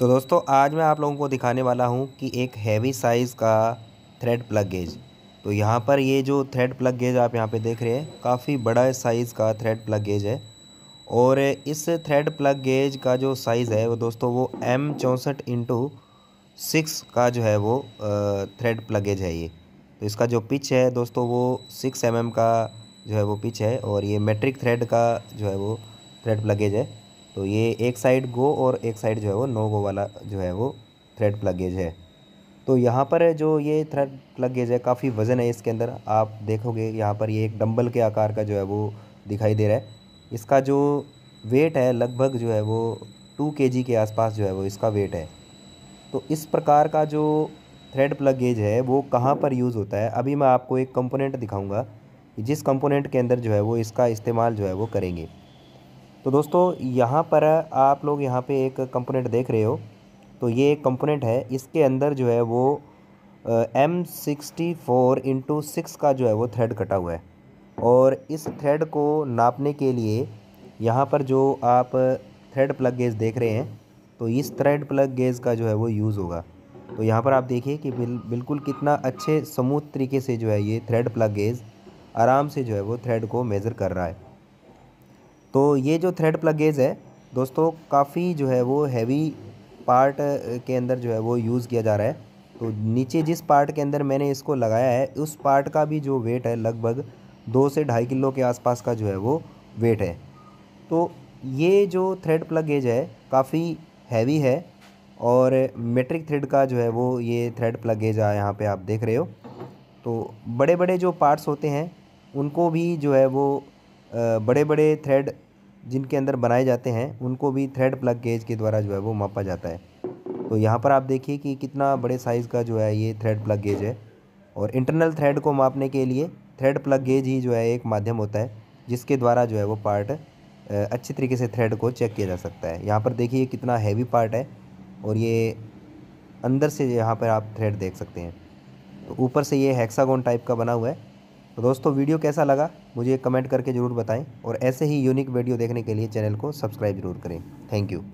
तो दोस्तों आज मैं आप लोगों को दिखाने वाला हूँ कि एक हैवी साइज़ का थ्रेड प्लग गेज तो यहाँ पर ये जो थ्रेड प्लग गेज आप यहाँ पे देख रहे हैं काफ़ी बड़ा साइज़ का थ्रेड प्लग गेज है और इस थ्रेड प्लग गेज का जो साइज़ है वो दोस्तों वो एम चौंसठ इंटू सिक्स का जो है वो थ्रेड प्लग गेज है ये तो इसका जो पिच है दोस्तों वो सिक्स एम mm का जो है वो पिच है और ये मेट्रिक थ्रेड का जो है वो थ्रेड प्लगेज है तो ये एक साइड गो और एक साइड जो है वो नो गो वाला जो है वो थ्रेड प्लगेज है तो यहाँ पर जो ये थ्रेड प्लगेज है काफ़ी वज़न है इसके अंदर आप देखोगे यहाँ पर ये एक डम्बल के आकार का जो है वो दिखाई दे रहा है इसका जो वेट है लगभग जो है वो टू के के आसपास जो है वो इसका वेट है तो इस प्रकार का जो थ्रेड प्लग गेज है वो कहाँ पर यूज़ होता है अभी मैं आपको एक कंपोनेंट दिखाऊंगा जिस कंपोनेंट के अंदर जो है वो इसका इस्तेमाल जो है वो करेंगे तो दोस्तों यहाँ पर आप लोग यहाँ पे एक कंपोनेंट देख रहे हो तो ये एक कंपोनेंट है इसके अंदर जो है वो M sixty four into six का जो है वो थ्रेड कटा हुआ है और इस थ्रेड को नापने के लिए यहाँ पर जो आप थ्रेड प्लग गेज देख रहे हैं तो इस थ्रेड प्लग गेज का जो है वो यूज़ होगा तो यहाँ पर आप देखिए कि बिल बिल्कुल कितना अच्छे समूथ तरीके से जो है ये थ्रेड प्लग गेज आराम से जो है वो थ्रेड को मेज़र कर रहा है तो ये जो थ्रेड प्लगेज है दोस्तों काफ़ी जो है वो हैवी पार्ट के अंदर जो है वो यूज़ किया जा रहा है तो नीचे जिस पार्ट के अंदर मैंने इसको लगाया है उस पार्ट का भी जो वेट है लगभग दो से ढाई किलो के आसपास का जो है वो वेट है तो ये जो थ्रेड प्लगेज है काफ़ी हैवी है और मेट्रिक थ्रेड का जो है वो ये थ्रेड प्लगेज है यहाँ पे आप देख रहे हो तो बड़े बड़े जो पार्ट्स होते हैं उनको भी जो है वो बड़े बड़े थ्रेड जिनके अंदर बनाए जाते हैं उनको भी थ्रेड प्लग गेज के द्वारा जो है वो मापा जाता है तो यहाँ पर आप देखिए कि कितना बड़े साइज़ का जो है ये थ्रेड प्लग गेज है और इंटरनल थ्रेड को मापने के लिए थ्रेड प्लग गेज ही जो है एक माध्यम होता है जिसके द्वारा जो है वो पार्ट अच्छे तरीके से थ्रेड को चेक किया जा सकता है यहाँ पर देखिए कितना हैवी पार्ट है और ये अंदर से यहाँ पर आप थ्रेड देख सकते हैं तो ऊपर से ये हेक्सागोन टाइप का बना हुआ है तो दोस्तों वीडियो कैसा लगा मुझे कमेंट करके ज़रूर बताएं और ऐसे ही यूनिक वीडियो देखने के लिए चैनल को सब्सक्राइब ज़रूर करें थैंक यू